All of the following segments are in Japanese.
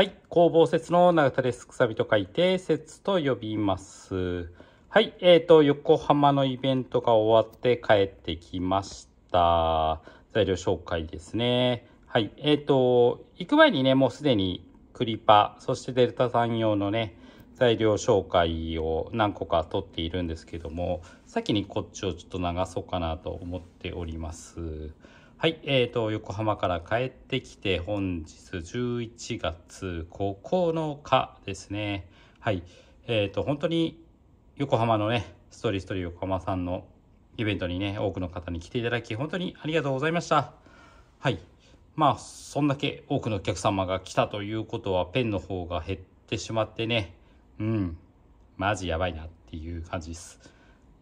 はい、工房説の永田です。くさびと書いて、説と呼びます。はい、えっ、ー、と、横浜のイベントが終わって帰ってきました。材料紹介ですね。はい、えっ、ー、と、行く前にね、もうすでにクリパ、そしてデルタ産用のね、材料紹介を何個か取っているんですけども、先にこっちをちょっと流そうかなと思っております。はい、えーと、横浜から帰ってきて本日11月9日ですねはいえっ、ー、と本当に横浜のねストーリーストーリー横浜さんのイベントにね多くの方に来ていただき本当にありがとうございましたはいまあそんだけ多くのお客様が来たということはペンの方が減ってしまってねうんマジやばいなっていう感じです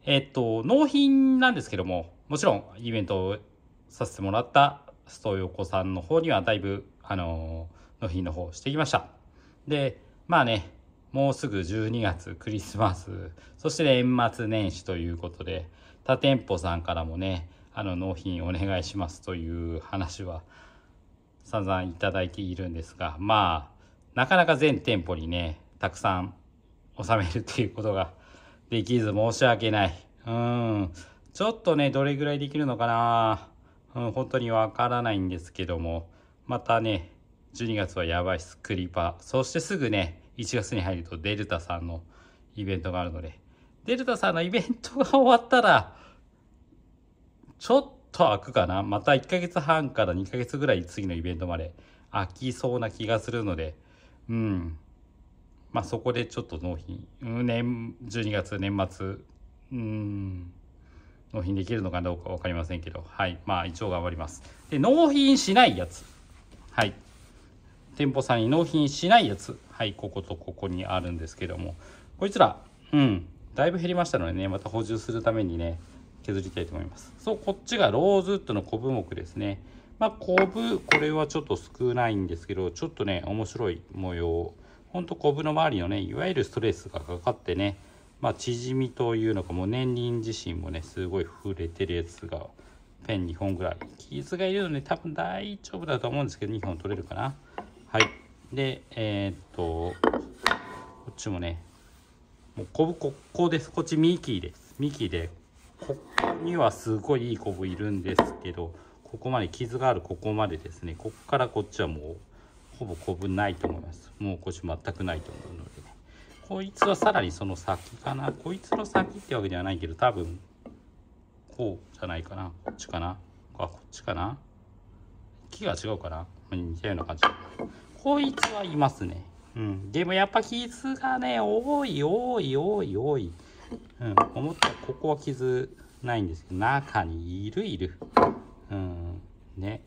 えっ、ー、と納品なんですけどももちろんイベントさせてもらったストヨコさんの方にはだいぶ、あの納品の方してきました。で、まあね、もうすぐ12月、クリスマス、そして年末年始ということで、他店舗さんからもね、あの納品お願いしますという話は散々いただいているんですが、まあ、なかなか全店舗にね、たくさん納めるっていうことができず申し訳ない。うん。ちょっとね、どれぐらいできるのかなうん、本当にわからないんですけども、またね、12月はやばいスクリパー。そしてすぐね、1月に入るとデルタさんのイベントがあるので、デルタさんのイベントが終わったら、ちょっと開くかな。また1ヶ月半から2ヶ月ぐらい次のイベントまで開きそうな気がするので、うん。まあそこでちょっと納品、うん、年、12月年末、うん。納品できるのかどうか分かりませんけど、はい。まあ、一応頑張ります。で、納品しないやつ。はい。店舗さんに納品しないやつ。はい。こことここにあるんですけども。こいつら、うん。だいぶ減りましたのでね、また補充するためにね、削りたいと思います。そう、こっちがローズウッドのコブ目ですね。まあ、コブ、これはちょっと少ないんですけど、ちょっとね、面白い模様。ほんとコブの周りのね、いわゆるストレスがかかってね、まあ、縮みというのかもう年輪自身もねすごい触れてるやつがペン2本ぐらい傷がいるので多分大丈夫だと思うんですけど2本取れるかなはいでえー、っとこっちもねもうコブここですこっちミキーですミキーでここにはすごいいいコブいるんですけどここまで傷があるここまでですねここからこっちはもうほぼコブないと思いますもうこっち全くないと思うのでこいつはさらにその先かなこいつの先ってわけではないけど多分こうじゃないかなこっちかなこっちかな木が違うかな似たような感じこいつはいますねうんでもやっぱ傷がね多い多い多い多いうん思ったここは傷ないんですけど中にいるいるうんね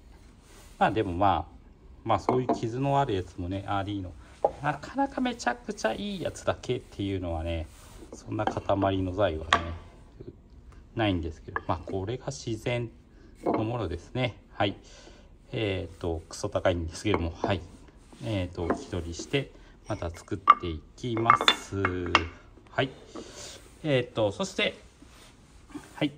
まあでもまあまあそういう傷のあるやつもねアあリーのなかなかめちゃくちゃいいやつだけっていうのはねそんな塊の材はねないんですけどまあこれが自然のものですねはいえっ、ー、とクソ高いんですけどもはいえっ、ー、と引人取りしてまた作っていきますはいえっ、ー、とそしてはい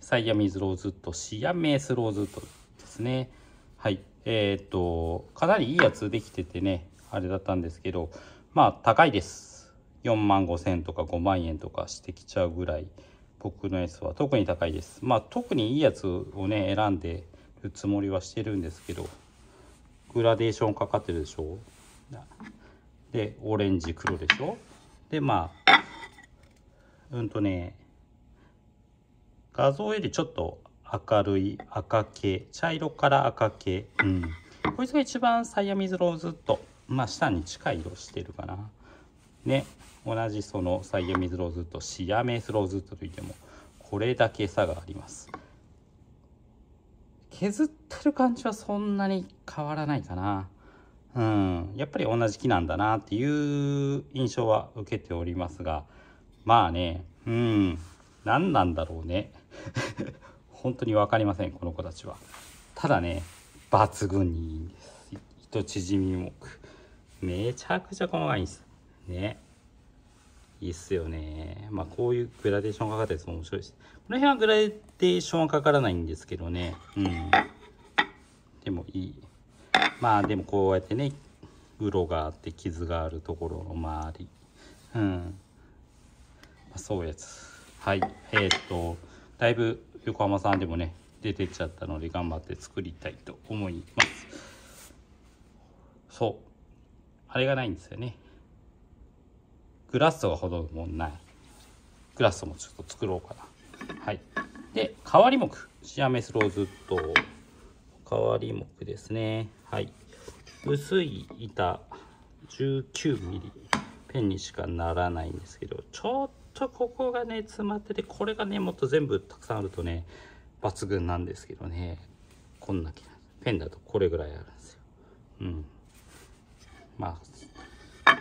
サイヤミズローズとシアメースローズとですねはいえっ、とかなりいいやつできててねあれだったんですけどまあ高いです4万5千とか5万円とかしてきちゃうぐらい僕のやつは特に高いですまあ特にいいやつをね選んでるつもりはしてるんですけどグラデーションかかってるでしょでオレンジ黒でしょでまあうんとね画像よりちょっと明るい赤系茶色から赤系うんこいつが一番サイヤミズローズっとまあ下に近い色してるかな。ね、同じそのサイエミズローズウッドシアメスローズウッドといってもこれだけ差があります削ってる感じはそんなに変わらないかなうんやっぱり同じ木なんだなっていう印象は受けておりますがまあねうん何なんだろうね 本当に分かりませんこの子たちはただね抜群にいいんです糸縮みもくめちゃくちゃ細かいんです。ね。いいっすよね。まあ、こういうグラデーションかかったやつも面白いです。この辺はグラデーションはかからないんですけどね。うん。でもいい。まあ、でもこうやってね、うろがあって傷があるところの周り。うん。まあ、そうやつ。はい。えー、っと、だいぶ横浜さんでもね、出てっちゃったので頑張って作りたいと思います。そう。あれがないんですよねグラストがほとんどもないグラストもちょっと作ろうかなはいで変わり目シアメスローズと変わり目ですねはい薄い板 19mm ペンにしかならないんですけどちょっとここがね詰まっててこれがねもっと全部たくさんあるとね抜群なんですけどねこんなペンだとこれぐらいあるんですようんまあ、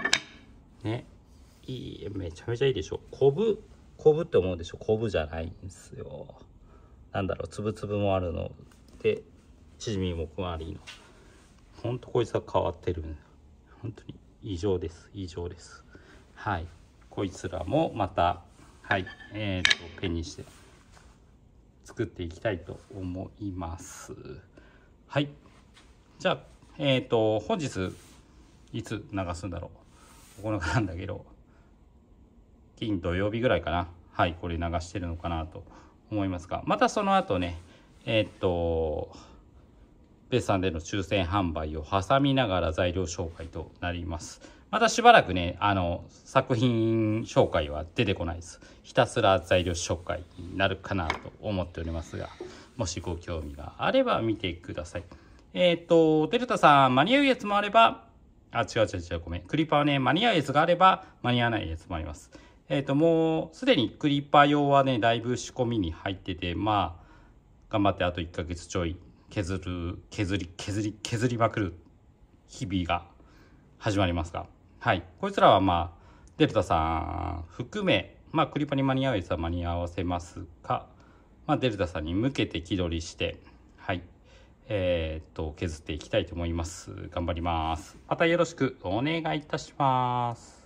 ね、いい、めちゃめちゃいいでしょ。こぶ、こぶって思うでしょ。こぶじゃないんですよ。なんだろう、つぶつぶもあるので、チヂミもくわりの。ほんとこいつは変わってる。本当に異常です。異常です。はい。こいつらもまた、はい、えっ、と、ペンにして作っていきたいと思います。はい。じゃあ、えっ、ー、と、本日、いつ流すんだろう9日なんだけど金土曜日ぐらいかなはいこれ流してるのかなと思いますがまたその後ねえー、っと別さんでの抽選販売を挟みながら材料紹介となりますまたしばらくねあの作品紹介は出てこないですひたすら材料紹介になるかなと思っておりますがもしご興味があれば見てくださいえっ、ー、とデルタさん間に合うやつもあればあ、違う違う違う、ごめん。クリッパーはね、間に合うやつがあれば、間に合わないやつもあります。えっ、ー、と、もう、すでにクリッパー用はね、だいぶ仕込みに入ってて、まあ、頑張ってあと1ヶ月ちょい、削る、削り、削り、削りまくる日々が始まりますが。はい。こいつらはまあ、デルタさん含め、まあ、クリパに間に合うやつは間に合わせますが、まあ、デルタさんに向けて気取りして、えー、っと削っていきたいと思います頑張りますまたよろしくお願いいたします